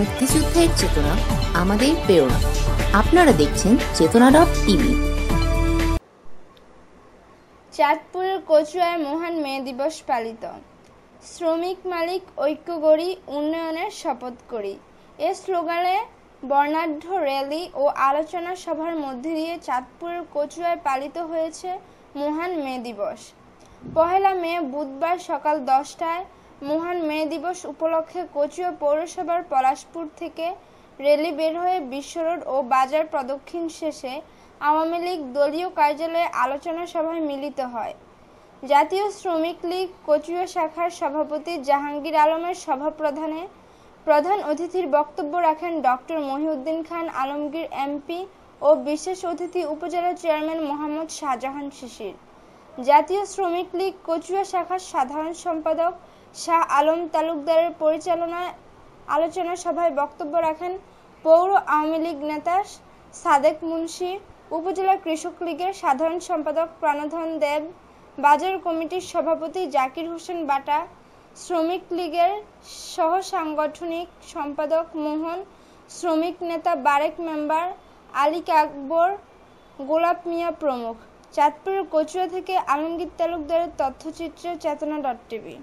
মুক্তিযুদ্ধের চেতনা আমাদের প্রেরণা আপনারা দেখছেন চেতনা ডট টিভি চাঁদপুরের কচুয়ার মহান মে দিবস পালিত শ্রমিক মালিক ঐক্য গড়ি উন্নয়নের শপথ করি এ স্লোগানে বর্ণাঢ্য র্যালি ও আলোচনা সভার মধ্যে দিয়ে চাঁদপুরের কচুয়ায় পালিত হয়েছে মহান মে দিবস পহেলা মে বুধবার সকাল দশটায় মহান মে দিবস উপলক্ষে কচুয়া পৌরসভার পলাশপুর থেকে রেলি বের হয়ে বিশ্বরোড ও বাজার প্রদক্ষিণ শেষে আওয়ামী লীগ দলীয় কার্যালয়ে আলোচনা সভায় মিলিত হয় জাতীয় শ্রমিক লীগ কচুয়া শাখার সভাপতি জাহাঙ্গীর আলমের সভাপ্রধানে প্রধান অতিথির বক্তব্য রাখেন ডক্টর মহিউদ্দিন খান আলমগীর এমপি ও বিশেষ অতিথি উপজেলা চেয়ারম্যান মোহাম্মদ শাহজাহান শিশির জাতীয় শ্রমিক লীগ কচুয়া শাখার সাধারণ সম্পাদক শাহ আলম তালুকদারের পরিচালনায় আলোচনা সভায় বক্তব্য রাখেন পৌর আওয়ামী লীগ নেতা সাদেক মুন্সি উপজেলা কৃষক লীগের সাধারণ সম্পাদক প্রাণধন দেব বাজার কমিটির সভাপতি জাকির হোসেন বাটা শ্রমিক লীগের সহ সাংগঠনিক সম্পাদক মোহন শ্রমিক নেতা বারেক মেম্বার আলী আকবর গোলাপ মিয়া প্রমুখ চাঁদপুরের কচুয়া থেকে আলমগীর তালুকদারের তথ্যচিত্র চেতনা ডট টিভি